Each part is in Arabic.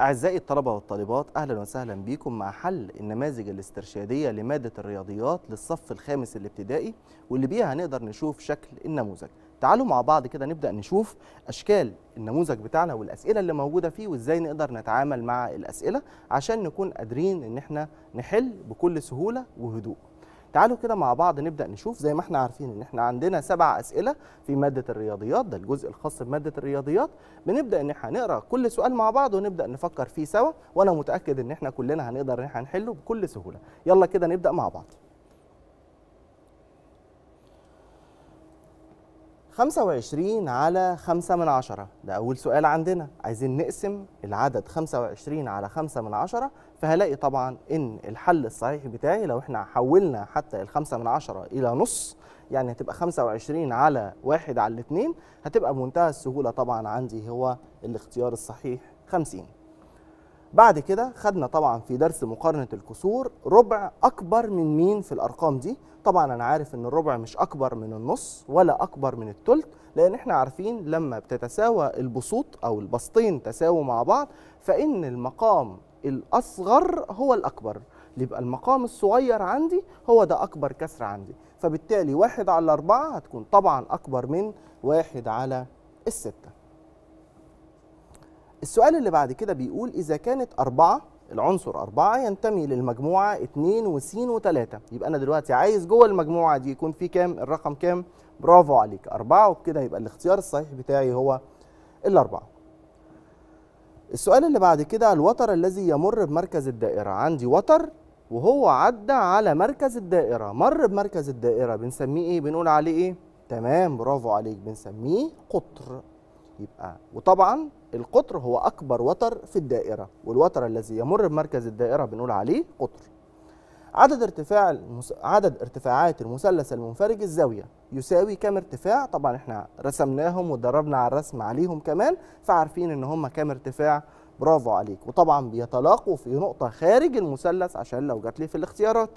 أعزائي الطلبة والطالبات أهلا وسهلا بكم مع حل النماذج الاسترشادية لمادة الرياضيات للصف الخامس الابتدائي واللي بيها هنقدر نشوف شكل النموذج تعالوا مع بعض كده نبدأ نشوف أشكال النموذج بتاعنا والأسئلة اللي موجودة فيه وإزاي نقدر نتعامل مع الأسئلة عشان نكون قادرين إن احنا نحل بكل سهولة وهدوء تعالوا كده مع بعض نبدا نشوف زي ما احنا عارفين ان احنا عندنا سبع اسئله في ماده الرياضيات ده الجزء الخاص بماده الرياضيات بنبدا ان احنا نقرا كل سؤال مع بعض ونبدا نفكر فيه سوا وانا متاكد ان احنا كلنا هنقدر ان احنا نحله بكل سهوله يلا كده نبدا مع بعض 25 على 5 من 10 ده أول سؤال عندنا عايزين نقسم العدد 25 على 5 من 10 فهلاقي طبعا إن الحل الصحيح بتاعي لو إحنا حولنا حتى ال 5 من 10 إلى نص يعني هتبقى 25 على 1 على 2 هتبقى بمنتهى السهولة طبعا عندي هو الاختيار الصحيح 50 بعد كده خدنا طبعا في درس مقارنه الكسور ربع اكبر من مين في الارقام دي طبعا انا عارف ان الربع مش اكبر من النص ولا اكبر من التلت لان احنا عارفين لما بتتساوى البسوط او البسطين تساووا مع بعض فان المقام الاصغر هو الاكبر يبقى المقام الصغير عندي هو ده اكبر كسر عندي فبالتالي واحد على أربعة هتكون طبعا اكبر من واحد على الستة السؤال اللي بعد كده بيقول إذا كانت أربعة العنصر أربعة ينتمي للمجموعة 2 وس و3 يبقى أنا دلوقتي عايز جوه المجموعة دي يكون في كام الرقم كام برافو عليك أربعة وبكده يبقى الاختيار الصحيح بتاعي هو الأربعة السؤال اللي بعد كده الوتر الذي يمر بمركز الدائرة عندي وتر وهو عدى على مركز الدائرة مر بمركز الدائرة بنسميه إيه بنقول عليه إيه تمام برافو عليك بنسميه قطر يبقى وطبعا القطر هو اكبر وتر في الدائره والوتر الذي يمر بمركز الدائره بنقول عليه قطر عدد ارتفاع المس... عدد ارتفاعات المثلث المنفرج الزاويه يساوي كم ارتفاع طبعا احنا رسمناهم واتدربنا على الرسم عليهم كمان فعارفين ان هم كام ارتفاع برافو عليك وطبعا بيتلاقوا في نقطه خارج المثلث عشان لو جات لي في الاختيارات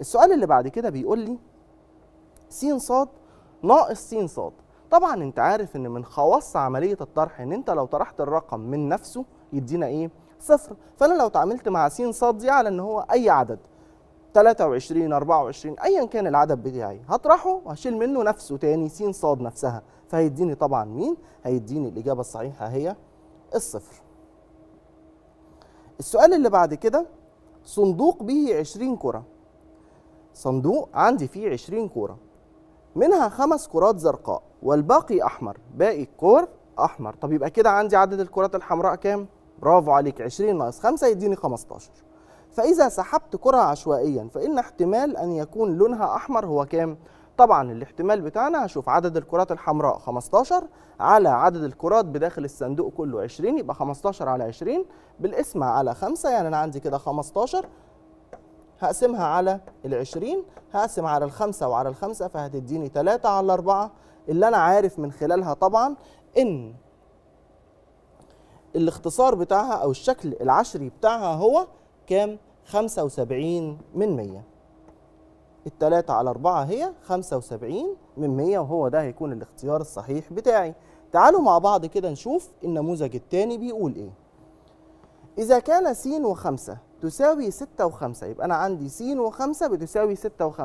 السؤال اللي بعد كده بيقول لي س ص ناقص س ص طبعا انت عارف ان من خواص عمليه الطرح ان انت لو طرحت الرقم من نفسه يدينا ايه صفر فانا لو تعاملت مع س ص دي على ان هو اي عدد 23 24 ايا كان العدد بتاعي هطرحه وهشيل منه نفسه تاني س ص نفسها فهيديني طبعا مين هيديني الاجابه الصحيحه هي الصفر السؤال اللي بعد كده صندوق به 20 كره صندوق عندي فيه 20 كوره منها خمس كرات زرقاء والباقي احمر باقي الكور احمر طب يبقى كده عندي عدد الكرات الحمراء كام برافو عليك 20 ناقص 5 يديني 15 فاذا سحبت كره عشوائيا فان احتمال ان يكون لونها احمر هو كام طبعا الاحتمال بتاعنا هشوف عدد الكرات الحمراء 15 على عدد الكرات بداخل الصندوق كله 20 يبقى 15 على 20 بالقسمة على 5 يعني أنا عندي كده 15 هقسمها على ال 20 هقسم على الخمسة وعلى الخمسة فهتديني 3 على 4 اللي أنا عارف من خلالها طبعا إن الاختصار بتاعها أو الشكل العشري بتاعها هو كام؟ 75 من 100 التلاتة على أربعة هي 75 من 100 وهو ده هيكون الاختيار الصحيح بتاعي تعالوا مع بعض كده نشوف النموذج التاني بيقول إيه إذا كان س وخمسة تساوي 6 و5 يبقى انا عندي س و5 بتساوي 6 و5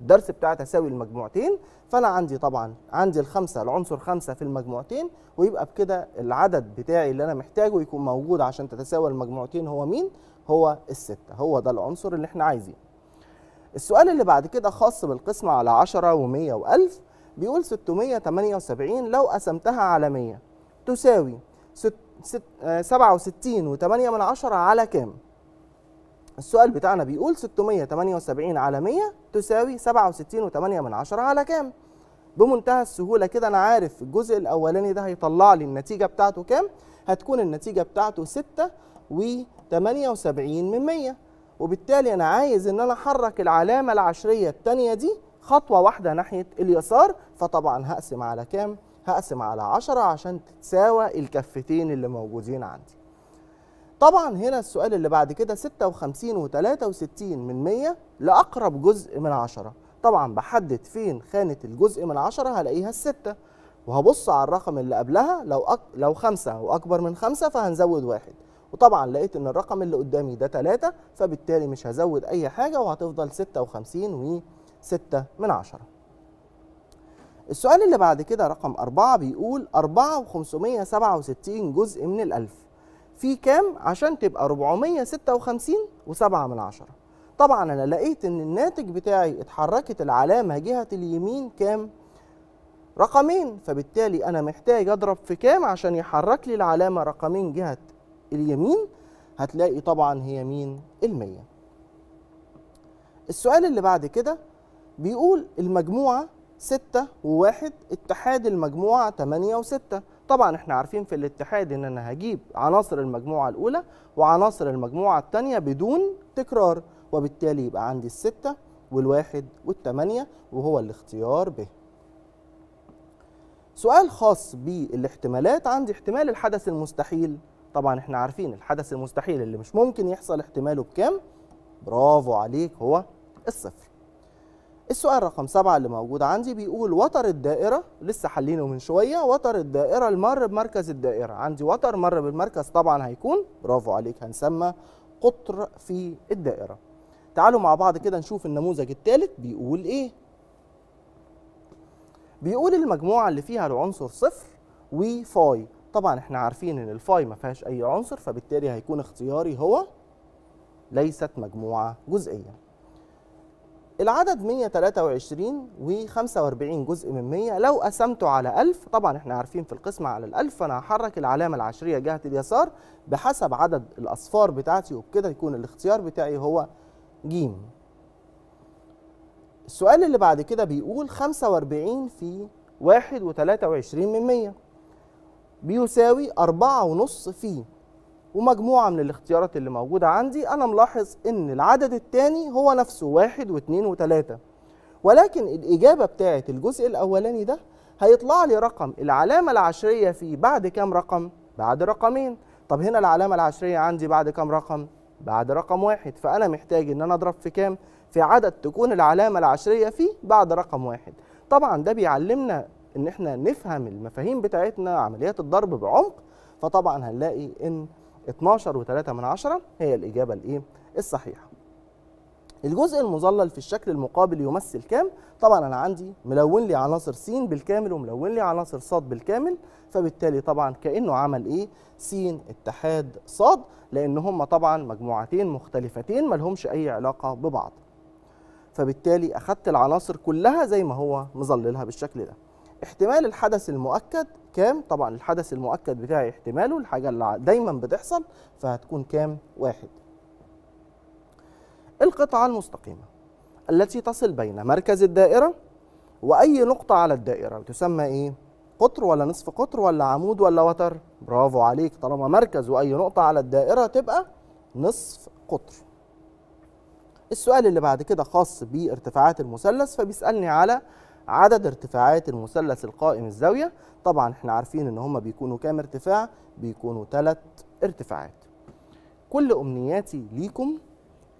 الدرس بتاع تساوي المجموعتين فانا عندي طبعا عندي الخمسه العنصر خمسه في المجموعتين ويبقى بكده العدد بتاعي اللي انا محتاجه يكون موجود عشان تتساوى المجموعتين هو مين؟ هو السته هو ده العنصر اللي احنا عايزينه. السؤال اللي بعد كده خاص بالقسمه على 10 و100 و1000 بيقول 678 لو قسمتها على 100 تساوي 67 آه، و8 من عشرة على كام؟ السؤال بتاعنا بيقول 678 على 100 تساوي 67.8 من عشرة على كام؟ بمنتهى السهولة كده أنا عارف الجزء الأولاني ده هيطلع لي النتيجة بتاعته كام؟ هتكون النتيجة بتاعته 6 و78 من 100 وبالتالي أنا عايز إن أنا أحرك العلامة العشرية التانية دي خطوة واحدة ناحية اليسار فطبعا هقسم على كام؟ هقسم على 10 عشان تتساوى الكفتين اللي موجودين عندي طبعا هنا السؤال اللي بعد كده 56 و63 من 100 لأقرب جزء من 10 طبعا بحدد فين خانة الجزء من 10 هلاقيها الستة وهبص على الرقم اللي قبلها لو أك... لو 5 وأكبر من 5 فهنزود واحد وطبعا لقيت ان الرقم اللي قدامي ده 3 فبالتالي مش هزود اي حاجه وهتفضل 56 و6 من 10 السؤال اللي بعد كده رقم 4 بيقول وستين جزء من الألف في كام عشان تبقى 456 و7 من عشرة طبعا انا لقيت ان الناتج بتاعي اتحركت العلامه جهه اليمين كام رقمين فبالتالي انا محتاج اضرب في كام عشان يحرك لي العلامه رقمين جهه اليمين هتلاقي طبعا هي مين المية السؤال اللي بعد كده بيقول المجموعة ستة وواحد اتحاد المجموعة تمانية وستة طبعا احنا عارفين في الاتحاد ان انا هجيب عناصر المجموعه الاولى وعناصر المجموعه الثانيه بدون تكرار وبالتالي يبقى عندي السته والواحد والثمانيه وهو الاختيار ب. سؤال خاص بالاحتمالات عندي احتمال الحدث المستحيل طبعا احنا عارفين الحدث المستحيل اللي مش ممكن يحصل احتماله بكام؟ برافو عليك هو الصفر. السؤال رقم سبعة اللي موجود عندي بيقول وتر الدائرة لسه حلينه من شوية وتر الدائرة المر بمركز الدائرة عندي وتر مر بالمركز طبعا هيكون برافو عليك هنسمى قطر في الدائرة تعالوا مع بعض كده نشوف النموذج الثالث بيقول ايه بيقول المجموعة اللي فيها العنصر صفر وفاي طبعا احنا عارفين ان الفاي ما فيهاش اي عنصر فبالتالي هيكون اختياري هو ليست مجموعة جزئية العدد 123 و45 جزء من 100 لو قسمته على 1000 طبعا احنا عارفين في القسمة على ال1000 فأنا هحرك العلامة العشرية جهة اليسار بحسب عدد الأصفار بتاعتي وبكده يكون الاختيار بتاعي هو جيم السؤال اللي بعد كده بيقول 45 في 1 و23 من 100 بيساوي 4.5 في ومجموعة من الاختيارات اللي موجودة عندي أنا ملاحظ إن العدد الثاني هو نفسه واحد واثنين وثلاثة ولكن الإجابة بتاعة الجزء الأولاني ده هيطلع لي رقم العلامة العشرية فيه بعد كام رقم؟ بعد رقمين طب هنا العلامة العشرية عندي بعد كام رقم؟ بعد رقم واحد فأنا محتاج إن أنا أضرب في كام؟ في عدد تكون العلامة العشرية فيه بعد رقم واحد طبعا ده بيعلمنا إن إحنا نفهم المفاهيم بتاعتنا عمليات الضرب بعمق فطبعا هنلاقي إن 12 و3 من 10 هي الإجابة الإيه؟ الصحيحة. الجزء المظلل في الشكل المقابل يمثل كام؟ طبعا أنا عندي ملون لي عناصر س بالكامل وملون لي عناصر ص بالكامل فبالتالي طبعا كأنه عمل إيه؟ س اتحاد ص لأن هما طبعا مجموعتين مختلفتين ملهمش أي علاقة ببعض. فبالتالي أخدت العناصر كلها زي ما هو مظللها بالشكل ده. احتمال الحدث المؤكد كام طبعا الحدث المؤكد بتاعي احتماله الحاجه اللي دايما بتحصل فهتكون كام واحد القطعه المستقيمه التي تصل بين مركز الدائره واي نقطه على الدائره تسمى ايه قطر ولا نصف قطر ولا عمود ولا وتر برافو عليك طالما مركز واي نقطه على الدائره تبقى نصف قطر السؤال اللي بعد كده خاص بارتفاعات المثلث فبيسالني على عدد ارتفاعات المثلث القائم الزاويه طبعا احنا عارفين ان هم بيكونوا كام ارتفاع بيكونوا ثلاث ارتفاعات كل امنياتي ليكم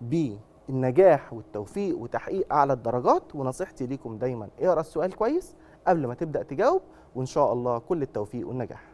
بالنجاح والتوفيق وتحقيق اعلى الدرجات ونصيحتي ليكم دايما اقرا السؤال كويس قبل ما تبدا تجاوب وان شاء الله كل التوفيق والنجاح